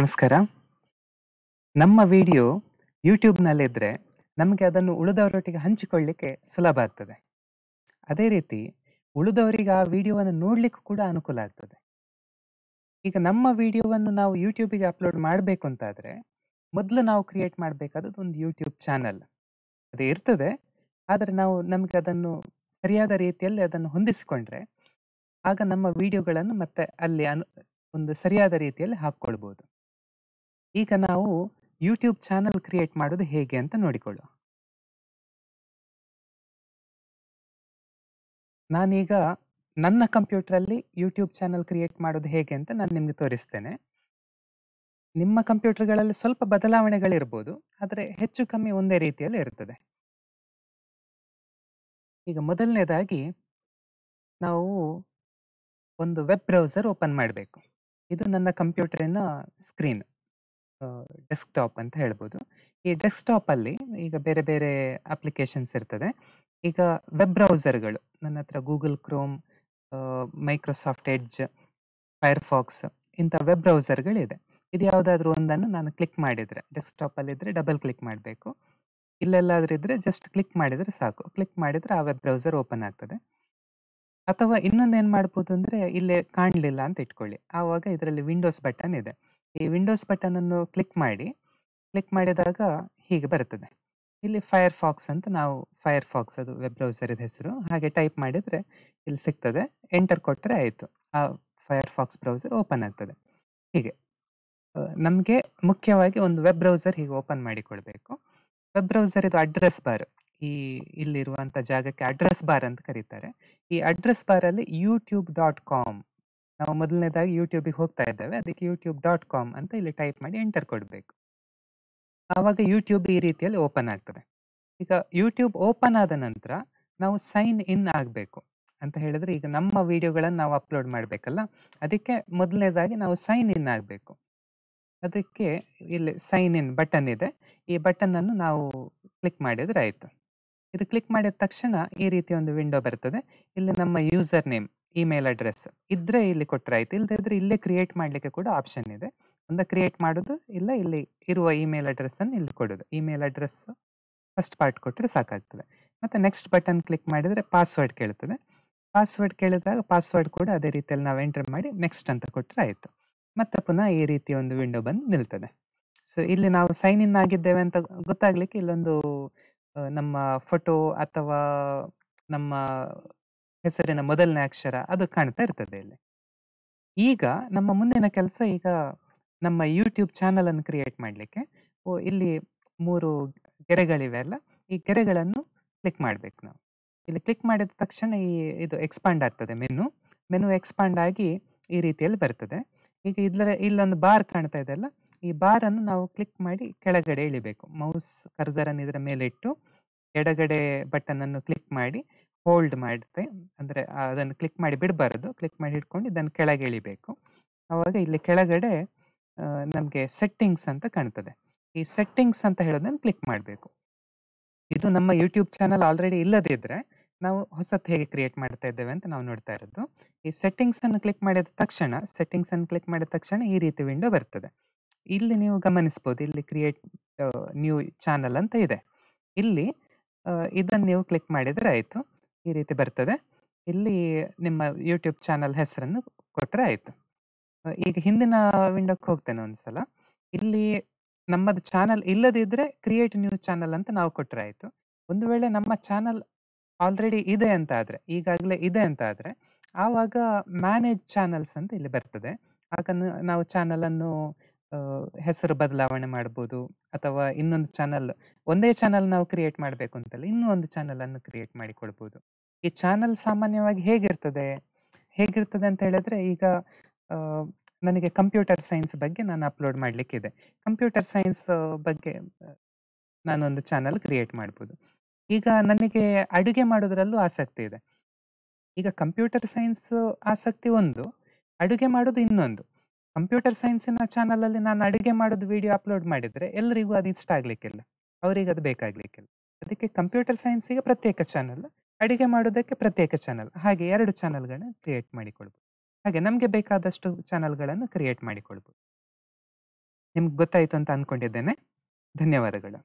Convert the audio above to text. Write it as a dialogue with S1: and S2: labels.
S1: ನಮಸ್ಕಾರ ನಮ್ಮ ವಿಡಿಯೋ ಯೂಟ್ಯೂಬ್ನಲ್ಲಿದ್ದರೆ ನಮಗೆ ಅದನ್ನು ಉಳಿದವರೊಟ್ಟಿಗೆ ಹಂಚಿಕೊಳ್ಳಿಕ್ಕೆ ಸುಲಭ ಆಗ್ತದೆ ಅದೇ ರೀತಿ ಉಳಿದವರಿಗೆ ಆ ವಿಡಿಯೋವನ್ನು ನೋಡಲಿಕ್ಕೂ ಕೂಡ ಅನುಕೂಲ ಆಗ್ತದೆ ಈಗ ನಮ್ಮ ವಿಡಿಯೋವನ್ನು ನಾವು ಯೂಟ್ಯೂಬಿಗೆ ಅಪ್ಲೋಡ್ ಮಾಡಬೇಕು ಅಂತಾದರೆ ಮೊದಲು ನಾವು ಕ್ರಿಯೇಟ್ ಮಾಡಬೇಕಾದದ್ದು ಒಂದು ಯೂಟ್ಯೂಬ್ ಚಾನಲ್ ಅದು ಇರ್ತದೆ ಆದರೆ ನಾವು ನಮಗೆ ಅದನ್ನು ಸರಿಯಾದ ರೀತಿಯಲ್ಲಿ ಅದನ್ನು ಹೊಂದಿಸಿಕೊಂಡ್ರೆ ಆಗ ನಮ್ಮ ವಿಡಿಯೋಗಳನ್ನು ಮತ್ತೆ ಅಲ್ಲಿ ಅನು ಒಂದು ಸರಿಯಾದ ರೀತಿಯಲ್ಲಿ ಹಾಕ್ಕೊಳ್ಬೋದು ಈಗ ನಾವು ಯೂಟ್ಯೂಬ್ ಚಾನಲ್ ಕ್ರಿಯೇಟ್ ಮಾಡೋದು ಹೇಗೆ ಅಂತ ನೋಡಿಕೊಳ್ಳು ನಾನೀಗ ನನ್ನ ಕಂಪ್ಯೂಟರಲ್ಲಿ ಯೂಟ್ಯೂಬ್ ಚಾನಲ್ ಕ್ರಿಯೇಟ್ ಮಾಡೋದು ಹೇಗೆ ಅಂತ ನಾನು ನಿಮಗೆ ತೋರಿಸ್ತೇನೆ ನಿಮ್ಮ ಕಂಪ್ಯೂಟರ್ಗಳಲ್ಲಿ ಸ್ವಲ್ಪ ಬದಲಾವಣೆಗಳಿರ್ಬೋದು ಆದರೆ ಹೆಚ್ಚು ಕಮ್ಮಿ ಒಂದೇ ರೀತಿಯಲ್ಲಿ ಇರ್ತದೆ ಈಗ ಮೊದಲನೇದಾಗಿ ನಾವು ಒಂದು ವೆಬ್ ಬ್ರೌಸರ್ ಓಪನ್ ಮಾಡಬೇಕು ಇದು ನನ್ನ ಕಂಪ್ಯೂಟರಿನ ಸ್ಕ್ರೀನ್ ಡೆಸ್ಕ್ಟಾಪ್ ಅಂತ ಹೇಳ್ಬೋದು ಈ ಡೆಸ್ಕ್ಟಾಪ್ ಅಲ್ಲಿ ಈಗ ಬೇರೆ ಬೇರೆ ಅಪ್ಲಿಕೇಶನ್ಸ್ ಇರ್ತದೆ ಈಗ ವೆಬ್ ಬ್ರೌಸರ್ಗಳು ನನ್ನ ಹತ್ರ Google Chrome Microsoft Edge Firefox ಇಂಥ ವೆಬ್ ಬ್ರೌಸರ್ಗಳಿದೆ ಇದು ಯಾವುದಾದ್ರೂ ಒಂದನ್ನು ನಾನು ಕ್ಲಿಕ್ ಮಾಡಿದರೆ ಡೆಸ್ಕ್ಟಾಪ್ ಅಲ್ಲಿ ಇದ್ರೆ ಡಬಲ್ ಕ್ಲಿಕ್ ಮಾಡಬೇಕು ಇಲ್ಲೆಲ್ಲಾದ್ರೂ ಇದ್ರೆ ಜಸ್ಟ್ ಕ್ಲಿಕ್ ಮಾಡಿದರೆ ಸಾಕು ಕ್ಲಿಕ್ ಮಾಡಿದರೆ ಆ ವೆಬ್ ಬ್ರೌಸರ್ ಓಪನ್ ಆಗ್ತದೆ ಅಥವಾ ಇನ್ನೊಂದು ಏನು ಮಾಡ್ಬೋದು ಅಂದರೆ ಇಲ್ಲೇ ಕಾಣಲಿಲ್ಲ ಅಂತ ಇಟ್ಕೊಳ್ಳಿ ಆವಾಗ ಇದರಲ್ಲಿ ವಿಂಡೋಸ್ ಬಟನ್ ಇದೆ ಈ ವಿಂಡೋಸ್ ಬಟನ್ ಅನ್ನು ಕ್ಲಿಕ್ ಮಾಡಿ ಕ್ಲಿಕ್ ಮಾಡಿದಾಗ ಹೀಗೆ ಬರುತ್ತದೆ ಇಲ್ಲಿ ಫೈರ್ ಫಾಕ್ಸ್ ಅಂತ ನಾವು ಫೈರ್ ಫಾಕ್ಸ್ ಅದು ವೆಬ್ ಬ್ರೌಸರ್ ಹೆಸರು ಹಾಗೆ ಟೈಪ್ ಮಾಡಿದರೆ ಇಲ್ಲಿ ಸಿಗ್ತದೆ ಎಂಟರ್ ಕೊಟ್ಟರೆ ಆಯಿತು ಆ ಫೈರ್ ಫಾಕ್ಸ್ ಬ್ರೌಸರ್ ಓಪನ್ ಆಗ್ತದೆ ಹೀಗೆ ನಮಗೆ ಮುಖ್ಯವಾಗಿ ಒಂದು ವೆಬ್ ಬ್ರೌಸರ್ ಹೀಗೆ ಓಪನ್ ಮಾಡಿಕೊಳ್ಬೇಕು ವೆಬ್ ಬ್ರೌಸರ್ ಇದು ಅಡ್ರೆಸ್ ಬಾರ್ ಈ ಇಲ್ಲಿರುವಂಥ ಜಾಗಕ್ಕೆ ಅಡ್ರೆಸ್ ಬಾರ್ ಅಂತ ಕರೀತಾರೆ ಈ ಅಡ್ರೆಸ್ ಬಾರಲ್ಲಿ ಯೂಟ್ಯೂಬ್ ಡಾಟ್ ಕಾಮ್ ನಾವು ಮೊದಲನೇದಾಗಿ ಯೂಟ್ಯೂಬಿಗೆ ಹೋಗ್ತಾ ಇದ್ದೇವೆ ಅದಕ್ಕೆ ಯೂಟ್ಯೂಬ್ ಡಾಟ್ ಕಾಮ್ ಅಂತ ಇಲ್ಲಿ ಟೈಪ್ ಮಾಡಿ ಎಂಟರ್ ಕೊಡಬೇಕು ಆವಾಗ ಯೂಟ್ಯೂಬ್ ಈ ರೀತಿಯಲ್ಲಿ ಓಪನ್ ಆಗ್ತದೆ ಈಗ ಯೂಟ್ಯೂಬ್ ಓಪನ್ ಆದ ನಂತರ ನಾವು ಸೈನ್ ಇನ್ ಆಗಬೇಕು ಅಂತ ಹೇಳಿದ್ರೆ ಈಗ ನಮ್ಮ ವಿಡಿಯೋಗಳನ್ನು ನಾವು ಅಪ್ಲೋಡ್ ಮಾಡಬೇಕಲ್ಲ ಅದಕ್ಕೆ ಮೊದಲನೇದಾಗಿ ನಾವು ಸೈನ್ ಇನ್ ಆಗಬೇಕು ಅದಕ್ಕೆ ಇಲ್ಲಿ ಸೈನ್ ಇನ್ ಬಟನ್ ಇದೆ ಈ ಬಟನ್ ಅನ್ನು ನಾವು ಕ್ಲಿಕ್ ಮಾಡಿದ್ರೆ ಆಯಿತು ಇದು ಕ್ಲಿಕ್ ಮಾಡಿದ ತಕ್ಷಣ ಈ ರೀತಿ ಒಂದು ವಿಂಡೋ ಬರ್ತದೆ ಇಲ್ಲಿ ನಮ್ಮ ಯೂಸರ್ ನೇಮ್ ಇಮೇಲ್ ಅಡ್ರೆಸ್ ಇದ್ರೆ ಇಲ್ಲಿ ಕೊಟ್ಟರೆ ಆಯ್ತು ಇಲ್ಲದೇ ಇದ್ರೆ ಇಲ್ಲೇ ಕ್ರಿಯೇಟ್ ಮಾಡಲಿಕ್ಕೆ ಕೂಡ ಆಪ್ಷನ್ ಇದೆ ಒಂದು ಕ್ರಿಯೇಟ್ ಮಾಡೋದು ಇಲ್ಲ ಇಲ್ಲಿ ಇರುವ ಇಮೇಲ್ ಅಡ್ರೆಸ್ ಅನ್ನು ಇಲ್ಲಿ ಕೊಡೋದು ಇಮೇಲ್ ಅಡ್ರೆಸ್ ಫಸ್ಟ್ ಪಾರ್ಟ್ ಕೊಟ್ಟರೆ ಸಾಕಾಗ್ತದೆ ಮತ್ತೆ ನೆಕ್ಸ್ಟ್ ಬಟನ್ ಕ್ಲಿಕ್ ಮಾಡಿದರೆ ಪಾಸ್ವರ್ಡ್ ಕೇಳ್ತದೆ ಪಾಸ್ವರ್ಡ್ ಕೇಳಿದಾಗ ಪಾಸ್ವರ್ಡ್ ಕೂಡ ಅದೇ ರೀತಿಯಲ್ಲಿ ನಾವು ಎಂಟರ್ ಮಾಡಿ ನೆಕ್ಸ್ಟ್ ಅಂತ ಕೊಟ್ಟರೆ ಆಯಿತು ಮತ್ತೆ ಪುನಃ ಈ ರೀತಿಯ ಒಂದು ವಿಂಡೋ ಬಂದು ನಿಲ್ತದೆ ಸೊ ಇಲ್ಲಿ ನಾವು ಸೈನ್ ಇನ್ ಆಗಿದ್ದೇವೆ ಅಂತ ಗೊತ್ತಾಗ್ಲಿಕ್ಕೆ ಇಲ್ಲೊಂದು ನಮ್ಮ ಫೋಟೋ ಅಥವಾ ನಮ್ಮ ಹೆಸರಿನ ಮೊದಲನೇ ಅಕ್ಷರ ಅದು ಕಾಣ್ತಾ ಇರ್ತದೆ ಇಲ್ಲಿ ಈಗ ನಮ್ಮ ಮುಂದಿನ ಕೆಲಸ ಈಗ ನಮ್ಮ ಯೂಟ್ಯೂಬ್ ಚಾನಲ್ ಅನ್ನು ಕ್ರಿಯೇಟ್ ಮಾಡಲಿಕ್ಕೆ ಇಲ್ಲಿ ಮೂರು ಗೆರೆಗಳಿವೆ ಅಲ್ಲ ಈ ಗೆರೆಗಳನ್ನು ಕ್ಲಿಕ್ ಮಾಡ್ಬೇಕು ನಾವು ಇಲ್ಲಿ ಕ್ಲಿಕ್ ಮಾಡಿದ ತಕ್ಷಣ ಈ ಇದು ಎಕ್ಸ್ಪಾಂಡ್ ಆಗ್ತದೆ ಮೆನು ಮೆನು ಎಕ್ಸ್ಪಾಂಡ್ ಆಗಿ ಈ ರೀತಿಯಲ್ಲಿ ಬರ್ತದೆ ಈಗ ಇದರ ಇಲ್ಲೊಂದು ಬಾರ್ ಕಾಣ್ತಾ ಇದೆ ಅಲ್ಲ ಈ ಬಾರ್ ಅನ್ನು ನಾವು ಕ್ಲಿಕ್ ಮಾಡಿ ಕೆಳಗಡೆ ಇಳಿಬೇಕು ಮೌಸ್ ಕರ್ಸರ್ ಅನ್ನು ಇದರ ಮೇಲೆ ಇಟ್ಟು ಎಡಗಡೆ ಬಟನ್ ಅನ್ನು ಕ್ಲಿಕ್ ಮಾಡಿ ಹೋಲ್ಡ್ ಮಾಡಿದ್ರೆ ಅಂದರೆ ಅದನ್ನು ಕ್ಲಿಕ್ ಮಾಡಿ ಬಿಡಬಾರದು ಕ್ಲಿಕ್ ಮಾಡಿ ಹಿಡ್ಕೊಂಡು ಇದನ್ನು ಕೆಳಗೆ ಇಳಿಬೇಕು ಆವಾಗ ಇಲ್ಲಿ ಕೆಳಗಡೆ ನಮಗೆ ಸೆಟ್ಟಿಂಗ್ಸ್ ಅಂತ ಕಾಣ್ತದೆ ಈ ಸೆಟ್ಟಿಂಗ್ಸ್ ಅಂತ ಹೇಳೋದನ್ನು ಕ್ಲಿಕ್ ಮಾಡಬೇಕು ಇದು ನಮ್ಮ ಯೂಟ್ಯೂಬ್ ಚಾನಲ್ ಆಲ್ರೆಡಿ ಇಲ್ಲದಿದ್ರೆ ನಾವು ಹೊಸತ್ ಹೇಗೆ ಕ್ರಿಯೇಟ್ ಮಾಡ್ತಾ ಇದ್ದೇವೆ ಅಂತ ನಾವು ನೋಡ್ತಾ ಇರೋದು ಈ ಸೆಟ್ಟಿಂಗ್ಸ್ ಅನ್ನು ಕ್ಲಿಕ್ ಮಾಡಿದ ತಕ್ಷಣ ಸೆಟ್ಟಿಂಗ್ಸ್ ಅನ್ನು ಕ್ಲಿಕ್ ಮಾಡಿದ ತಕ್ಷಣ ಈ ರೀತಿ ವಿಂಡೋ ಬರ್ತದೆ ಇಲ್ಲಿ ನೀವು ಗಮನಿಸಬಹುದು ಇಲ್ಲಿ ಕ್ರಿಯೇಟ್ ನ್ಯೂ ಚಾನಲ್ ಅಂತ ಇದೆ ಇಲ್ಲಿ ಇದನ್ನು ನೀವು ಕ್ಲಿಕ್ ಮಾಡಿದರೆ ಆಯ್ತು ಈ ರೀತಿ ಬರ್ತದೆ ಇಲ್ಲಿ ನಿಮ್ಮ ಯೂಟ್ಯೂಬ್ ಚಾನಲ್ ಹೆಸರನ್ನು ಕೊಟ್ಟರೆ ಆಯಿತು ಈಗ ಹಿಂದಿನ ವಿಂಡೋಕ್ಕೆ ಹೋಗ್ತೇನೆ ಒಂದ್ಸಲ ಇಲ್ಲಿ ನಮ್ಮದು ಚಾನಲ್ ಇಲ್ಲದಿದ್ರೆ ಕ್ರಿಯೇಟ್ ನ್ಯೂ ಚಾನಲ್ ಅಂತ ನಾವು ಕೊಟ್ಟರೆ ಆಯಿತು ಒಂದು ವೇಳೆ ನಮ್ಮ ಚಾನಲ್ ಆಲ್ರೆಡಿ ಇದೆ ಅಂತ ಆದರೆ ಈಗಾಗಲೇ ಇದೆ ಅಂತ ಆದರೆ ಆವಾಗ ಮ್ಯಾನೇಜ್ ಚಾನಲ್ಸ್ ಅಂತ ಇಲ್ಲಿ ಬರ್ತದೆ ಆಗ ನಾವು ಚಾನಲನ್ನು ಹೆಸರು ಬದಲಾವಣೆ ಮಾಡ್ಬೋದು ಅಥವಾ ಇನ್ನೊಂದು ಚಾನಲ್ ಒಂದೇ ಚಾನಲ್ ನಾವು ಕ್ರಿಯೇಟ್ ಮಾಡಬೇಕು ಅಂತಲ್ಲ ಇನ್ನೂ ಒಂದು ಚಾನಲ್ ಅನ್ನು ಕ್ರಿಯೇಟ್ ಮಾಡಿಕೊಳ್ಬೋದು ಈ ಚಾನಲ್ ಸಾಮಾನ್ಯವಾಗಿ ಹೇಗಿರ್ತದೆ ಹೇಗಿರ್ತದೆ ಅಂತ ಹೇಳಿದ್ರೆ ಈಗ ನನಗೆ ಕಂಪ್ಯೂಟರ್ ಸೈನ್ಸ್ ಬಗ್ಗೆ ನಾನು ಅಪ್ಲೋಡ್ ಮಾಡ್ಲಿಕ್ಕಿದೆ ಕಂಪ್ಯೂಟರ್ ಸೈನ್ಸ್ ಬಗ್ಗೆ ನಾನೊಂದು ಚಾನಲ್ ಕ್ರಿಯೇಟ್ ಮಾಡ್ಬೋದು ಈಗ ನನಗೆ ಅಡುಗೆ ಮಾಡೋದ್ರಲ್ಲೂ ಆಸಕ್ತಿ ಇದೆ ಈಗ ಕಂಪ್ಯೂಟರ್ ಸೈನ್ಸ್ ಆಸಕ್ತಿ ಒಂದು ಅಡುಗೆ ಮಾಡೋದು ಇನ್ನೊಂದು ಕಂಪ್ಯೂಟರ್ ಸೈನ್ಸಿನ ಚಾನಲ್ ಅಲ್ಲಿ ನಾನು ಅಡುಗೆ ಮಾಡೋದು ವಿಡಿಯೋ ಅಪ್ಲೋಡ್ ಮಾಡಿದ್ರೆ ಎಲ್ಲರಿಗೂ ಅದು ಇಷ್ಟ ಆಗ್ಲಿಕ್ಕಿಲ್ಲ ಅವರಿಗೆ ಅದು ಬೇಕಾಗ್ಲಿಕ್ಕಿಲ್ಲ ಅದಕ್ಕೆ ಕಂಪ್ಯೂಟರ್ ಸೈನ್ಸಿಗೆ ಪ್ರತ್ಯೇಕ ಚಾನಲ್ ಅಡಿಗೆ ಮಾಡೋದಕ್ಕೆ ಪ್ರತ್ಯೇಕ ಚಾನಲ್ ಹಾಗೆ ಎರಡು ಚಾನಲ್ಗಳನ್ನ ಕ್ರಿಯೇಟ್ ಮಾಡಿಕೊಳ್ಬೋದು ಹಾಗೆ ನಮಗೆ ಬೇಕಾದಷ್ಟು ಚಾನಲ್ಗಳನ್ನು ಕ್ರಿಯೇಟ್ ಮಾಡಿಕೊಳ್ಬೋದು ನಿಮ್ಗೆ ಗೊತ್ತಾಯಿತು ಅಂತ ಅಂದ್ಕೊಂಡಿದ್ದೇನೆ ಧನ್ಯವಾದಗಳು